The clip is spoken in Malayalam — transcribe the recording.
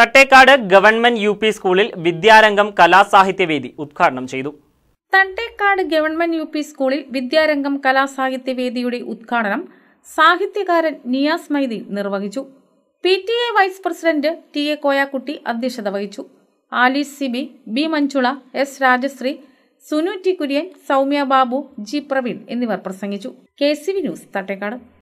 തട്ടേക്കാട് ഗവൺമെന്റ് യു സ്കൂളിൽ വിദ്യാരംഗം കലാസാഹിത്യവേദി ഉദ്ഘാടനം ചെയ്തു തട്ടേക്കാട് ഗവൺമെന്റ് യു സ്കൂളിൽ വിദ്യാരംഗം കലാസാഹിത്യവേദിയുടെ ഉദ്ഘാടനം സാഹിത്യകാരൻ നിയാസ് മൈദി നിർവഹിച്ചു P T A vice president T A Koyakutty അധ്യക്ഷത വഹിച്ചു Alice Siby B Manjula S Rajasree Sunu T Kurian Soumya Babu G Praveen എന്നിവർ പ്രസംഗിച്ചു K C V news Thattekad